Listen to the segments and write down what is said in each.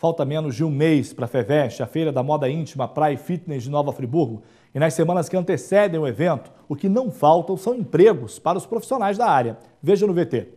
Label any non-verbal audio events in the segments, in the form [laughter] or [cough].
Falta menos de um mês para a FEVEST, a Feira da Moda Íntima, Praia e Fitness de Nova Friburgo. E nas semanas que antecedem o evento, o que não faltam são empregos para os profissionais da área. Veja no VT.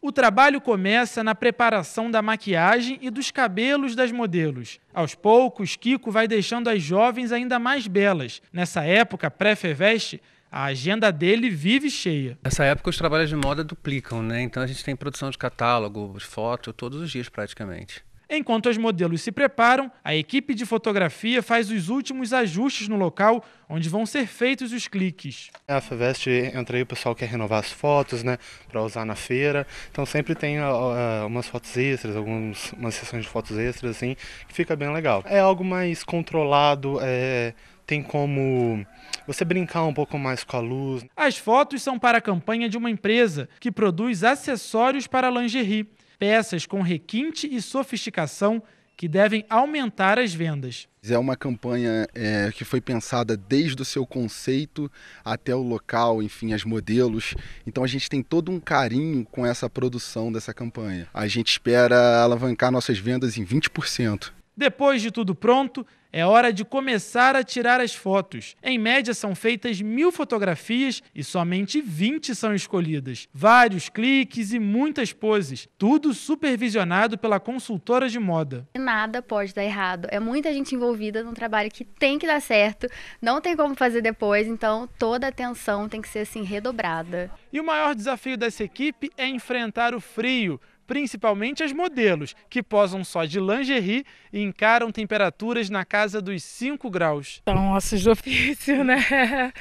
O trabalho começa na preparação da maquiagem e dos cabelos das modelos. Aos poucos, Kiko vai deixando as jovens ainda mais belas. Nessa época pré fevest a agenda dele vive cheia. Nessa época os trabalhos de moda duplicam, né? Então a gente tem produção de catálogo, de foto, todos os dias praticamente. Enquanto os modelos se preparam, a equipe de fotografia faz os últimos ajustes no local onde vão ser feitos os cliques. A Favest entra aí, o pessoal quer renovar as fotos, né, para usar na feira. Então sempre tem uh, umas fotos extras, algumas umas sessões de fotos extras, assim, que fica bem legal. É algo mais controlado, é, tem como você brincar um pouco mais com a luz. As fotos são para a campanha de uma empresa que produz acessórios para lingerie peças com requinte e sofisticação que devem aumentar as vendas. É uma campanha é, que foi pensada desde o seu conceito até o local, enfim, as modelos. Então a gente tem todo um carinho com essa produção dessa campanha. A gente espera alavancar nossas vendas em 20%. Depois de tudo pronto, é hora de começar a tirar as fotos. Em média, são feitas mil fotografias e somente 20 são escolhidas. Vários cliques e muitas poses. Tudo supervisionado pela consultora de moda. Nada pode dar errado. É muita gente envolvida num trabalho que tem que dar certo, não tem como fazer depois, então toda a atenção tem que ser assim redobrada. E o maior desafio dessa equipe é enfrentar o frio principalmente as modelos, que posam só de lingerie e encaram temperaturas na casa dos 5 graus. Então, ossos do ofício, né? [laughs]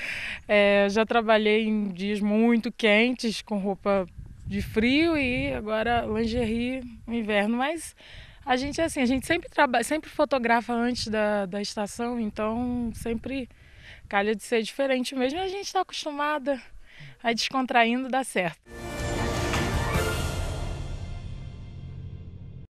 É, já trabalhei em dias muito quentes, com roupa de frio e agora lingerie no inverno, mas a gente é assim, a gente sempre trabalha, sempre fotografa antes da, da estação, então sempre calha de ser diferente mesmo, a gente está acostumada a descontraindo dá certo.